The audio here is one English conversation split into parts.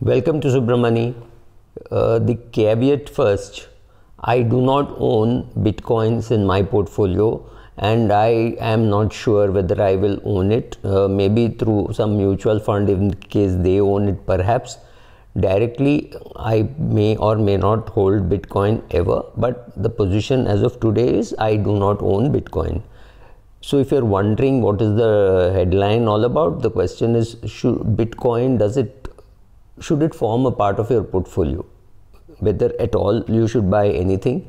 Welcome to Subramani. Uh, the caveat first I do not own bitcoins in my portfolio and I am not sure whether I will own it. Uh, maybe through some mutual fund, in case they own it, perhaps. Directly, I may or may not hold bitcoin ever, but the position as of today is I do not own bitcoin. So if you're wondering what is the headline all about, the question is should Bitcoin does it should it form a part of your portfolio? Whether at all you should buy anything.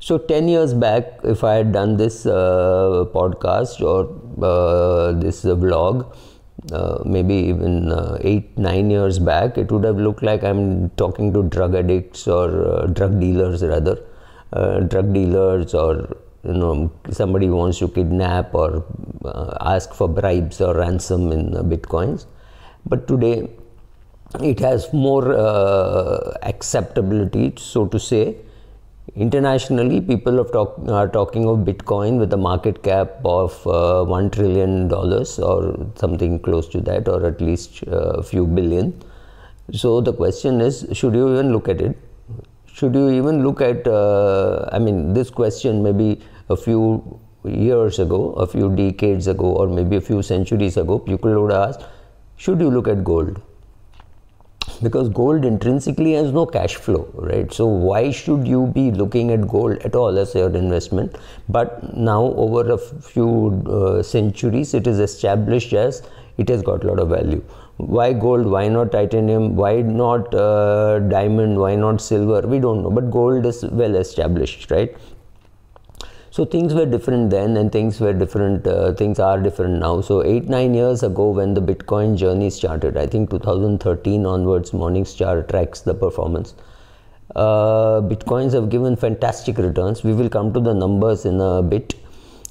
So 10 years back, if I had done this uh, podcast or uh, this uh, vlog, uh, maybe even uh, eight, nine years back, it would have looked like I'm talking to drug addicts or uh, drug dealers, rather, uh, drug dealers, or you know, somebody wants to kidnap or uh, ask for bribes or ransom in bitcoins. But today, it has more uh, acceptability, so to say. Internationally, people are, talk, are talking of Bitcoin with a market cap of uh, one trillion dollars or something close to that, or at least a uh, few billion. So the question is, should you even look at it? Should you even look at? Uh, I mean, this question maybe a few years ago, a few decades ago, or maybe a few centuries ago, people would ask, should you look at gold? because gold intrinsically has no cash flow right so why should you be looking at gold at all as your investment but now over a few uh, centuries it is established as it has got a lot of value why gold why not titanium why not uh, diamond why not silver we don't know but gold is well established right so things were different then, and things were different. Uh, things are different now. So eight nine years ago, when the Bitcoin journey started, I think 2013 onwards, Morningstar tracks the performance. Uh, Bitcoins have given fantastic returns. We will come to the numbers in a bit,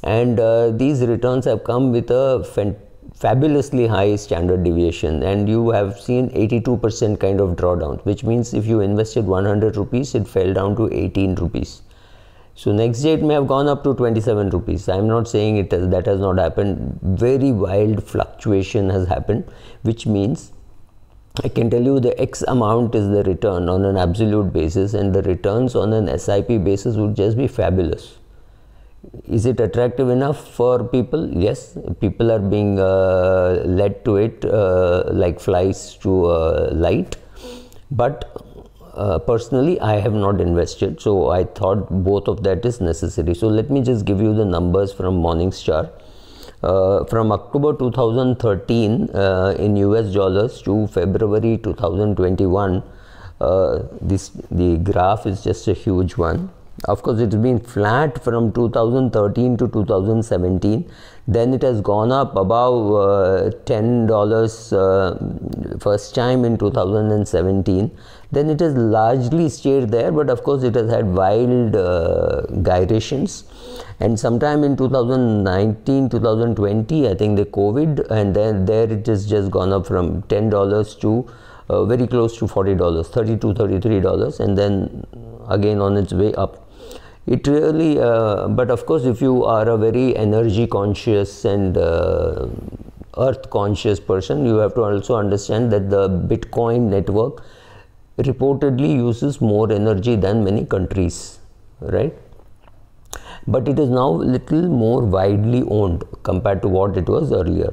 and uh, these returns have come with a fabulously high standard deviation and you have seen 82% kind of drawdown which means if you invested 100 rupees it fell down to 18 rupees so next day it may have gone up to 27 rupees. I'm not saying it has, that has not happened. Very wild fluctuation has happened, which means I can tell you the X amount is the return on an absolute basis, and the returns on an SIP basis would just be fabulous. Is it attractive enough for people? Yes, people are being uh, led to it uh, like flies to uh, light, but uh, personally i have not invested so i thought both of that is necessary so let me just give you the numbers from morningstar uh, from october 2013 uh, in us dollars to february 2021 uh, this the graph is just a huge one of course it's been flat from 2013 to 2017 then it has gone up above uh, $10 uh, first time in 2017 then it has largely stayed there but of course it has had wild uh, gyrations and sometime in 2019 2020 i think the covid and then there it has just gone up from $10 to uh, very close to $40 $32 $33 and then again on its way up it really uh, but of course if you are a very energy conscious and uh, earth conscious person you have to also understand that the bitcoin network reportedly uses more energy than many countries right but it is now little more widely owned compared to what it was earlier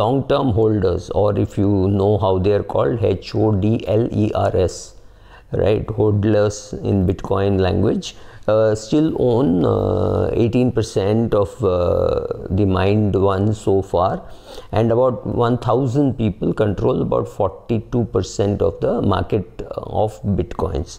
long term holders or if you know how they are called h o d l e r s right hodlers in bitcoin language uh, still own 18% uh, of uh, the mined ones so far and about 1000 people control about 42% of the market of bitcoins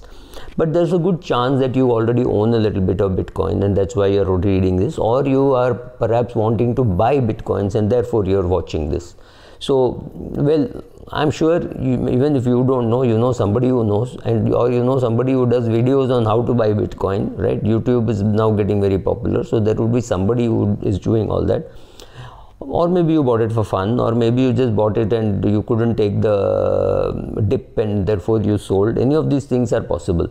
but there's a good chance that you already own a little bit of bitcoin and that's why you're reading this or you are perhaps wanting to buy bitcoins and therefore you're watching this so well I'm sure you, even if you don't know, you know somebody who knows, and or you know somebody who does videos on how to buy Bitcoin, right? YouTube is now getting very popular, so there would be somebody who is doing all that. Or maybe you bought it for fun, or maybe you just bought it and you couldn't take the dip and therefore you sold. Any of these things are possible.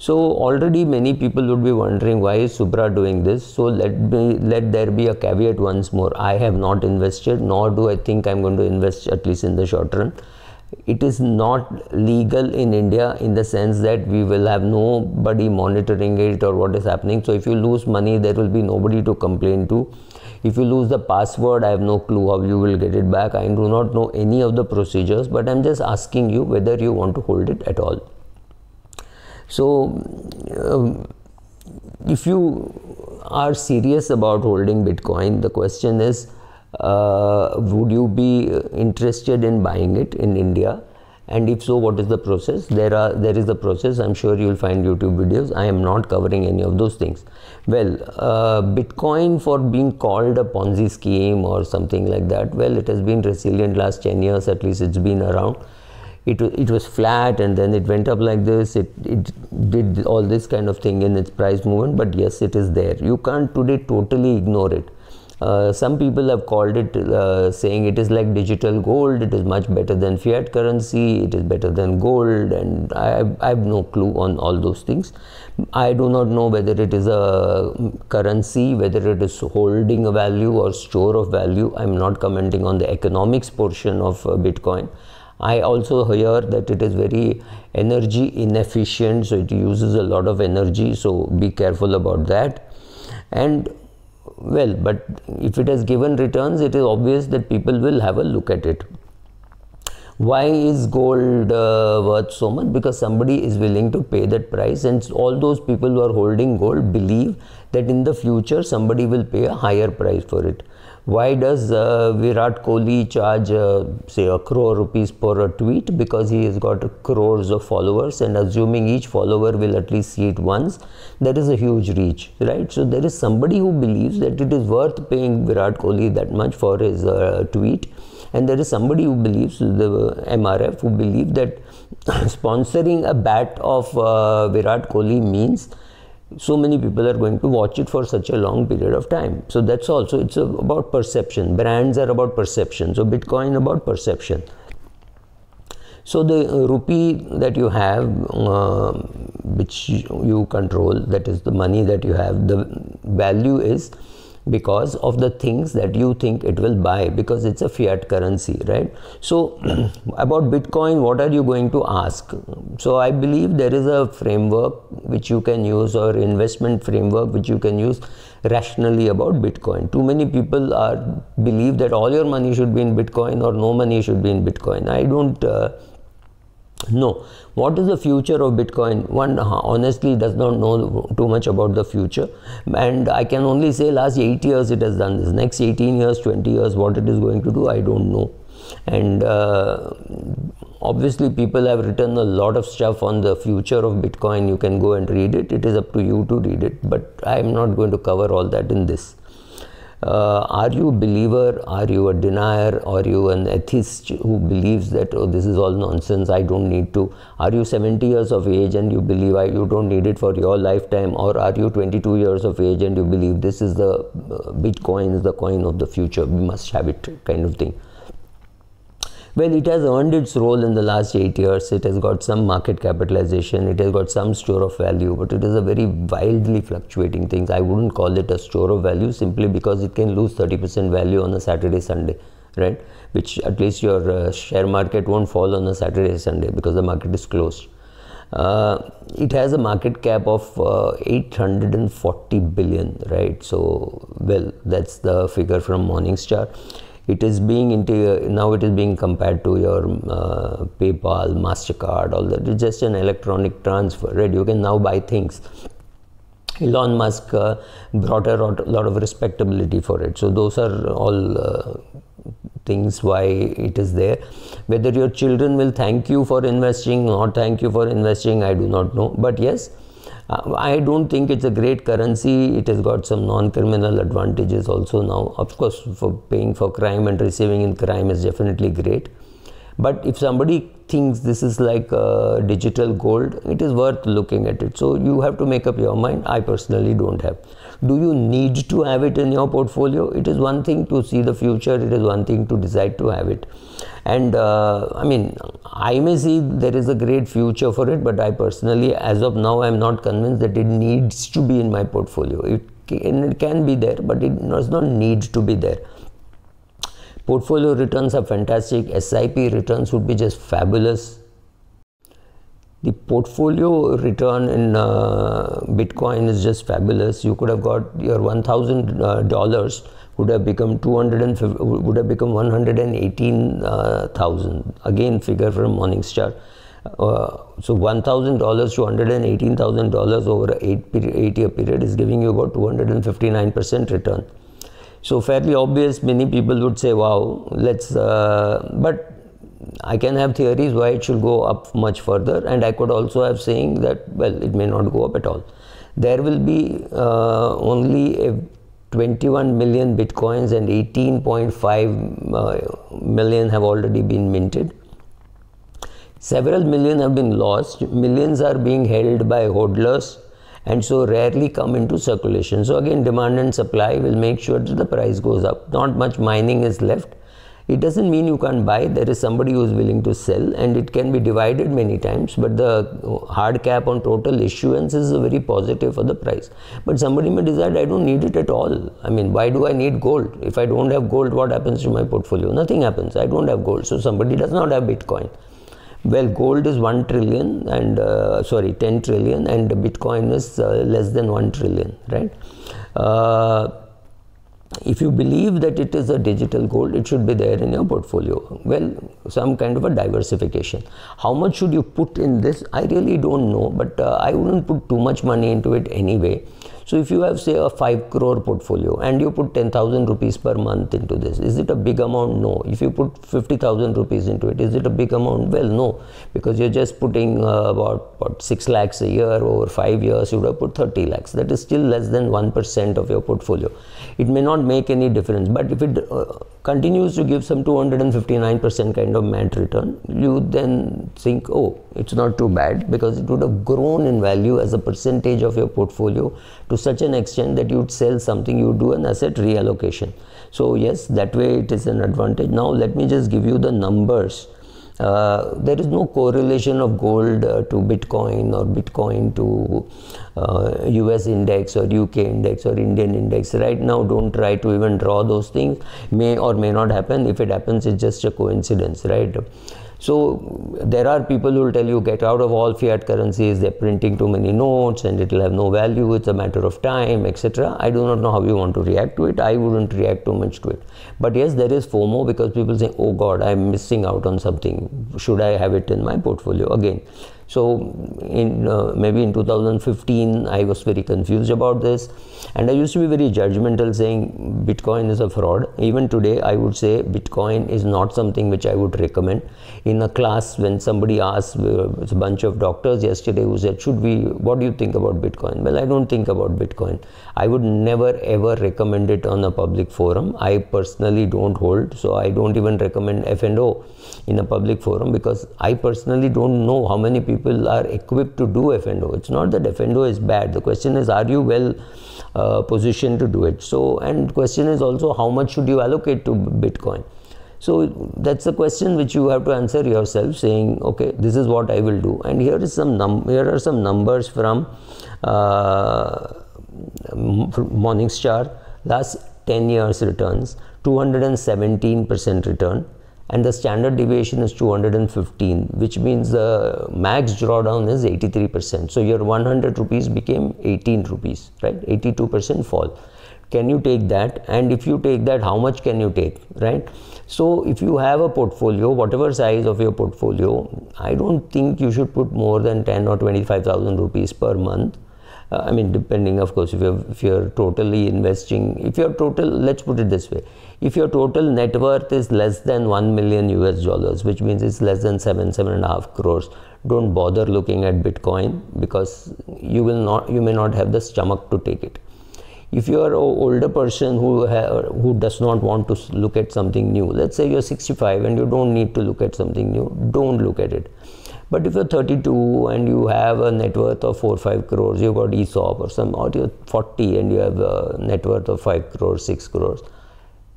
So already many people would be wondering why is Subra doing this. So let me let there be a caveat once more. I have not invested, nor do I think I'm going to invest at least in the short run. It is not legal in India in the sense that we will have nobody monitoring it or what is happening. So if you lose money, there will be nobody to complain to. If you lose the password, I have no clue how you will get it back. I do not know any of the procedures, but I'm just asking you whether you want to hold it at all. So, um, if you are serious about holding Bitcoin, the question is uh, would you be interested in buying it in India? And if so, what is the process? There are there is the process. I'm sure you'll find YouTube videos. I am not covering any of those things. Well, uh, Bitcoin for being called a Ponzi scheme or something like that. Well, it has been resilient last 10 years at least. It's been around it, it was flat and then it went up like this it, it did all this kind of thing in its price movement but yes it is there you can't today totally ignore it uh, some people have called it uh, saying it is like digital gold it is much better than fiat currency it is better than gold and I, I have no clue on all those things i do not know whether it is a mm, currency whether it is holding a value or store of value i'm not commenting on the economics portion of uh, bitcoin I also hear that it is very energy inefficient, so it uses a lot of energy, so be careful about that. And well, but if it has given returns, it is obvious that people will have a look at it. Why is gold uh, worth so much? Because somebody is willing to pay that price, and all those people who are holding gold believe that in the future somebody will pay a higher price for it. Why does uh, Virat Kohli charge, uh, say, a crore rupees per a tweet? Because he has got crores of followers, and assuming each follower will at least see it once, that is a huge reach, right? So there is somebody who believes that it is worth paying Virat Kohli that much for his uh, tweet, and there is somebody who believes the MRF who believe that sponsoring a bat of uh, Virat Kohli means so many people are going to watch it for such a long period of time. So that's also it's about perception. Brands are about perception. So Bitcoin about perception. So the uh, rupee that you have, uh, which you control, that is the money that you have, the value is because of the things that you think it will buy because it's a fiat currency right so about bitcoin what are you going to ask so i believe there is a framework which you can use or investment framework which you can use rationally about bitcoin too many people are believe that all your money should be in bitcoin or no money should be in bitcoin i don't uh, no. What is the future of Bitcoin? One honestly does not know too much about the future. And I can only say last 8 years it has done this. Next 18 years, 20 years, what it is going to do, I don't know. And uh, obviously people have written a lot of stuff on the future of Bitcoin. You can go and read it. It is up to you to read it. But I am not going to cover all that in this uh, are you a believer, are you a denier, are you an atheist who believes that oh, this is all nonsense, I don't need to? Are you 70 years of age and you believe I, you don't need it for your lifetime, or are you 22 years of age and you believe this is the uh, Bitcoin is the coin of the future, we must have it kind of thing? Well, it has earned its role in the last eight years. It has got some market capitalization, it has got some store of value, but it is a very wildly fluctuating thing. I wouldn't call it a store of value simply because it can lose 30% value on a Saturday, Sunday, right? Which at least your uh, share market won't fall on a Saturday, Sunday because the market is closed. Uh, it has a market cap of uh, 840 billion, right? So, well, that's the figure from Morningstar it is being into your, now it is being compared to your uh, PayPal, Mastercard, all that. It's just an electronic transfer, right? You can now buy things. Elon Musk uh, brought a lot, of respectability for it. So those are all uh, things why it is there. Whether your children will thank you for investing or thank you for investing, I do not know. But yes uh, I don't think it's a great currency. It has got some non-criminal advantages also now. Of course, for paying for crime and receiving in crime is definitely great. But if somebody thinks this is like uh, digital gold, it is worth looking at it. So you have to make up your mind. I personally don't have do you need to have it in your portfolio it is one thing to see the future it is one thing to decide to have it and uh, i mean i may see there is a great future for it but i personally as of now i'm not convinced that it needs to be in my portfolio it can, it can be there but it does not need to be there portfolio returns are fantastic sip returns would be just fabulous the portfolio return in uh, Bitcoin is just fabulous. You could have got your one thousand uh, dollars would have become two hundred and would have become one hundred and eighteen uh, thousand. Again, figure from Morningstar. Uh, so one thousand dollars to hundred and eighteen thousand dollars over eight eight year period is giving you about two hundred and fifty nine percent return. So fairly obvious, many people would say, "Wow, let's." Uh, but I can have theories why it should go up much further, and I could also have saying that well, it may not go up at all. There will be uh, only 21 million bitcoins and 18.5 uh, million have already been minted. Several million have been lost. Millions are being held by hodlers and so rarely come into circulation. So again, demand and supply will make sure that the price goes up. Not much mining is left it doesn't mean you can't buy. There is somebody who is willing to sell and it can be divided many times. But the hard cap on total issuance is very positive for the price. But somebody may decide I don't need it at all. I mean, why do I need gold? If I don't have gold, what happens to my portfolio? Nothing happens. I don't have gold. So somebody does not have Bitcoin well gold is 1 trillion and uh, sorry 10 trillion and bitcoin is uh, less than 1 trillion right uh, if you believe that it is a digital gold, it should be there in your portfolio. Well, some kind of a diversification. How much should you put in this? I really don't know, but uh, I wouldn't put too much money into it anyway. So if you have say a 5 crore portfolio and you put 10,000 rupees per month into this, is it a big amount? No. If you put 50,000 rupees into it, is it a big amount? Well, no, because you're just putting uh, about, about 6 lakhs a year over 5 years, you would have put 30 lakhs. That is still less than 1% of your portfolio. It may not make any difference, but if it uh, continues to give some 259% kind of MAT return, you then think, oh, it's not too bad because it would have grown in value as a percentage of your portfolio to such an extent that you'd sell something, you do an asset reallocation. So, yes, that way it is an advantage. Now, let me just give you the numbers uh, there is no correlation of gold uh, to Bitcoin or Bitcoin to uh, US index or UK index or Indian index. Right now, don't try to even draw those things. May or may not happen. If it happens, it's just a coincidence, right? So there are people who will tell you get out of all fiat currencies, they're printing too many notes and it will have no value, it's a matter of time, etc. I do not know how you want to react to it. I wouldn't react too much to it. But yes, there is FOMO because people say, oh God, I'm missing out on something. Should I have it in my portfolio again? So in uh, maybe in 2015, I was very confused about this, and I used to be very judgmental, saying Bitcoin is a fraud. Even today, I would say Bitcoin is not something which I would recommend. In a class, when somebody asked uh, a bunch of doctors yesterday who said, "Should we? What do you think about Bitcoin?" Well, I don't think about Bitcoin. I would never ever recommend it on a public forum. I personally don't hold, so I don't even recommend F and O in a public forum because I personally don't know how many people people are equipped to do FNO. It's not that FNO is bad. The question is, are you well uh, positioned to do it? So, and question is also how much should you allocate to Bitcoin? So that's the question which you have to answer yourself, saying, okay, this is what I will do. And here is some num here are some numbers from uh, Morningstar last 10 years returns, 217 percent return, and the standard deviation is 215 which means the max drawdown is 83% so your 100 rupees became 18 rupees right 82% fall can you take that and if you take that how much can you take right so if you have a portfolio whatever size of your portfolio i don't think you should put more than 10 or 25000 rupees per month uh, I mean, depending, of course, if you're, if you're totally investing, if your total, let's put it this way, if your total net worth is less than 1 million US dollars, which means it's less than 7, 7.5 crores, don't bother looking at Bitcoin because you will not, you may not have the stomach to take it. If you are an older person who, who does not want to look at something new, let's say you're 65 and you don't need to look at something new, don't look at it but if you're 32 and you have a net worth of 4 5 crores, you've got ESOP or some, or you're 40 and you have a net worth of 5 crores, 6 crores,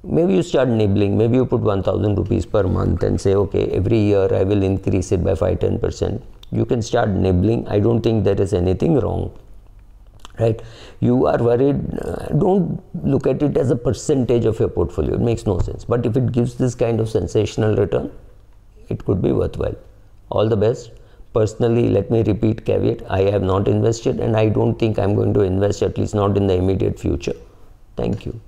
maybe you start nibbling. Maybe you put 1000 rupees per month and say, okay, every year I will increase it by 5 10%. You can start nibbling. I don't think there is anything wrong right you are worried uh, don't look at it as a percentage of your portfolio it makes no sense but if it gives this kind of sensational return it could be worthwhile all the best personally let me repeat caveat i have not invested and i don't think i'm going to invest at least not in the immediate future thank you